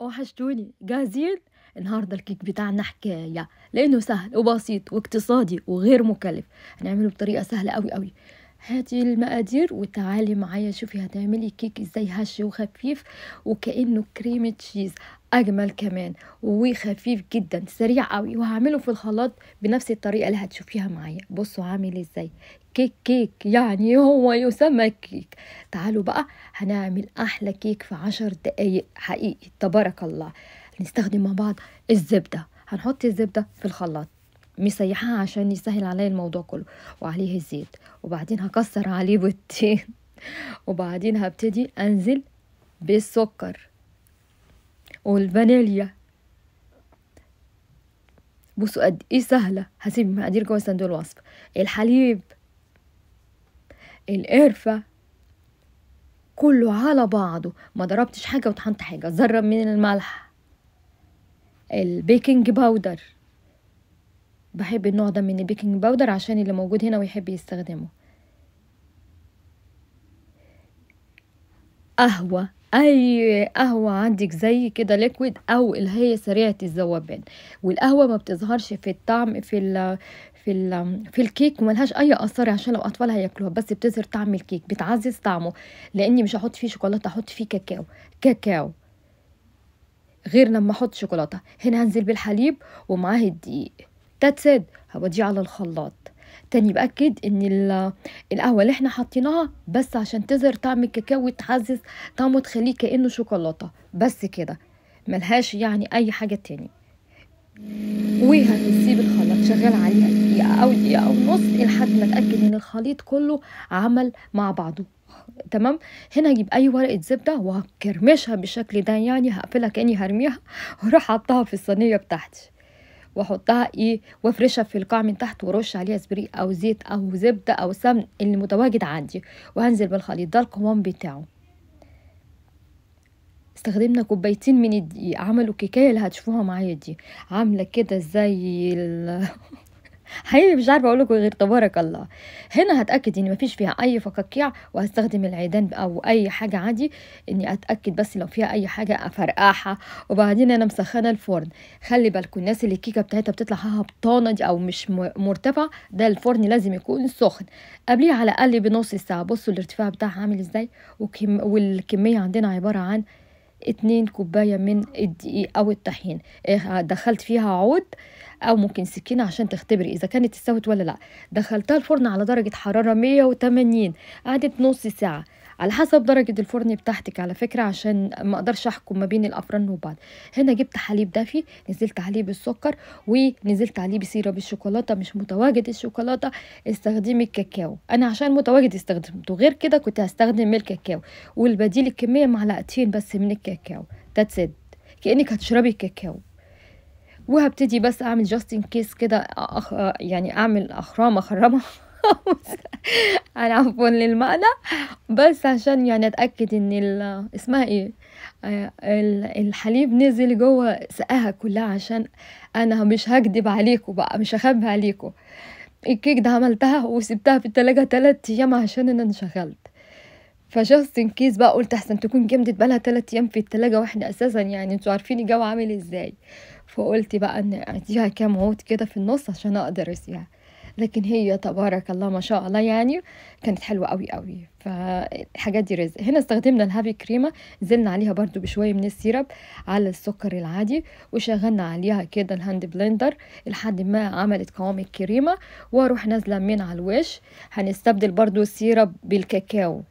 وحشتوني جاهزين النهاردة الكيك بتاعنا حكاية لأنه سهل وبسيط واقتصادي وغير مكلف هنعمله بطريقة سهلة أوي أوي هاتي المقادير وتعالي معايا شوفي هتعملي كيك ازاي هش وخفيف وكانه كريمه تشيز اجمل كمان وخفيف جدا سريع قوي وهعمله في الخلاط بنفس الطريقه اللي هتشوفيها معايا بصوا عامل ازاي كيك كيك يعني هو يسمى كيك تعالوا بقى هنعمل احلى كيك في عشر دقايق حقيقي تبارك الله هنستخدم مع بعض الزبده هنحط الزبده في الخلاط مسيحها عشان يسهل عليا الموضوع كله وعليه الزيت وبعدين هكسر عليه بيضتين وبعدين هبتدي انزل بالسكر والفانيليا بصوا قد ايه سهله هسيب المقادير جوه صندوق الوصف الحليب القرفه كله على بعضه ما ضربتش حاجه وطحنت حاجه ذره من الملح البيكنج باودر بحب النوع ده من البيكنج باودر عشان اللي موجود هنا ويحب يستخدمه قهوة اي قهوة عندك زي كده ليكويد او اللي هي سريعة الذوبان والقهوة ما بتظهرش في الطعم في ال في ال في الكيك وملهاش اي اثر عشان لو اطفال هياكلوها بس بتظهر طعم الكيك بتعزز طعمه لاني مش هحط فيه شوكولاته هحط فيه كاكاو كاكاو غير لما احط شوكولاته هنا هنزل بالحليب ومعاه الدقيق That's it هوديه على الخلاط تاني باكد ان القهوه اللي احنا حطيناها بس عشان تظهر طعم الكاكاو وتعزز طعمه تخليه كانه شوكولاته بس كده ملهاش يعني اي حاجه تاني وهنسيب الخلاط شغال عليها دقيقه او دقيقه او نص لحد ما اتاكد ان الخليط كله عمل مع بعضه تمام هنا هجيب اي ورقه زبده وهكرمشها بالشكل ده يعني هقفلها كاني هرميها وراح احطها في الصينيه بتاعتي واحطها ايه وافرشها في القاع من تحت ورش عليها سبريق او زيت او زبده او سمن اللي متواجد عندي وهنزل بالخليط ده القوام بتاعه استخدمنا كوبايتين من الدقيق عملوا كيكايه اللي هتشوفوها معايا دي عامله كده زي ال حقيقي مش عارفه اقول لكم غير تبارك الله هنا هتاكد ان مفيش فيها اي فقاقيع وهستخدم العيدان او اي حاجه عادي اني اتاكد بس لو فيها اي حاجه افرقعها وبعدين انا مسخنه الفرن خلي بالكم الناس اللي الكيكه بتاعتها بتطلع هبطانه دي او مش مرتفع ده الفرن لازم يكون سخن قبليه على الاقل بنص ساعه بصوا الارتفاع بتاعها عامل ازاي والكميه عندنا عباره عن اتنين كوباية من الدقيق أو الطحين إيه، دخلت فيها عود أو ممكن سكينة عشان تختبري إذا كانت استوت ولا لأ دخلتها الفرن على درجة حرارة 180 قعدت نص ساعة على حسب درجة الفرن بتاعتك على فكرة عشان ما اقدرش احكم ما بين الافران وبعض هنا جبت حليب دافي نزلت عليه بالسكر ونزلت عليه بسيرب الشوكولاتة مش متواجد الشوكولاتة استخدمي الكاكاو انا عشان متواجد استخدمته غير كده كنت هستخدم الكاكاو والبديل الكمية معلقتين بس من الكاكاو that's ات كانك هتشربي الكاكاو وهبتدي بس اعمل جاستين كيس كده أخ... يعني اعمل اخرام اخرمه أنا عفوا للمعنى بس عشان يعني أتأكد إن ال اسمها إيه آه، الحليب نزل جوه سقاها كلها عشان أنا مش هكدب عليكم بقى مش هخبي عليكم الكيك ده عملتها وسبتها في التلاجة تلات أيام عشان أنا انشغلت فشخص كيس بقى قلت احسن تكون جمدت بقالها تلات ايام في التلاجة واحنا اساسا يعني انتوا عارفين الجو عامل ازاي فقلت بقى ان اديها كام عود كده في النص عشان اقدر اسقيها لكن هي تبارك الله ما شاء الله يعني كانت حلوة قوي قوي فالحاجات دي رزق هنا استخدمنا الهافي كريمة زلنا عليها برضو بشوية من السيرب على السكر العادي وشغلنا عليها كده الهاند بلندر لحد ما عملت قوام الكريمة واروح نازلة من على الوش هنستبدل برضو السيرب بالكاكاو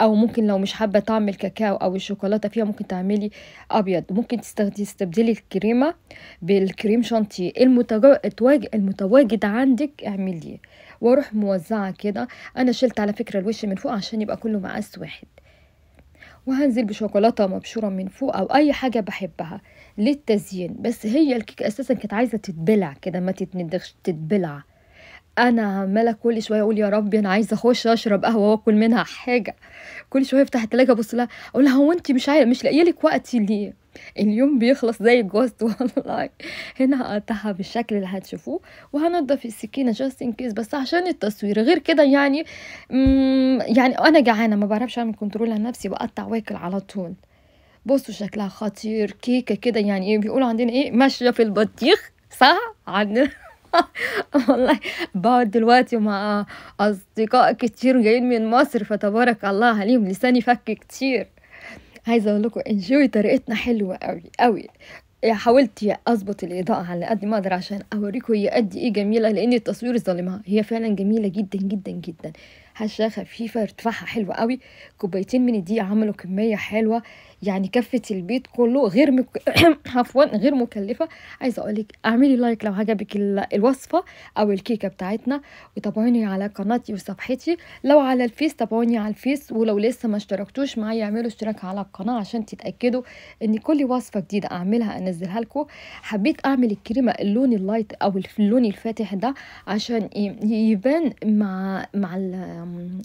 او ممكن لو مش حابه طعم الكاكاو او الشوكولاته فيها ممكن تعملي ابيض ممكن تستبدلي الكريمه بالكريم شانتي المتواجد عندك اعمليه واروح موزعه كده انا شلت على فكره الوش من فوق عشان يبقى كله مقاس واحد وهنزل بشوكولاته مبشوره من فوق او اي حاجه بحبها للتزيين بس هي الكيك اساسا كانت عايزه تتبلع كده ما تتندخش تتبلع انا عماله كل شويه اقول يا ربي انا عايزه اخش اشرب قهوه واكل منها حاجه كل شويه افتح التلاجة ابص لها اقول لها هو انت مش عايزة مش لاقيه لك وقت ليه اليوم بيخلص زي الجوز والله هنا هقطعها بالشكل اللي هتشوفوه وهنضف السكينه جاست ان كيس بس عشان التصوير غير كده يعني يعني انا جعانه ما بعرفش اعمل كنترول على نفسي بقطع واكل على طول بصوا شكلها خطير كيكه كده يعني ايه بيقولوا عندنا ايه ماشيه في البطيخ صح عندنا والله بقعد دلوقتي مع أصدقاء كتير جايين من مصر فتبارك الله عليهم لساني فك كتير عايزة أقول لكم انجوي طريقتنا حلوة أوي أوي حاولت اظبط الاضاءه على قد ما اقدر عشان اوريكم هي قد ايه جميله لان التصوير ظلمها هي فعلا جميله جدا جدا جدا هشه خفيفه ارتفاعها حلو قوي كوبايتين من الدقيق عملوا كميه حلوه يعني كفه البيت كله غير مك... عفوا غير مكلفه عايزه اقول لك اعملي لايك لو عجبك الوصفه او الكيكه بتاعتنا وتابعوني على قناتي وصفحتي لو على الفيس تابعوني على الفيس ولو لسه ما اشتركتوش معايا اعملوا اشتراك على القناه عشان تتاكدوا ان كل وصفه جديده اعملها انزلها لكم حبيت اعمل الكريمه اللون اللايت او اللون الفاتح ده عشان يبان مع مع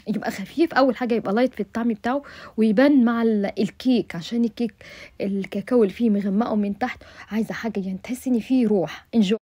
يبقى خفيف اول حاجه يبقى لايت في الطعم بتاعه ويبان مع الكيك عشان الكيك الكاكاو اللي فيه مغمقه من تحت عايزه حاجه يعني تحس ان فيه روح انجو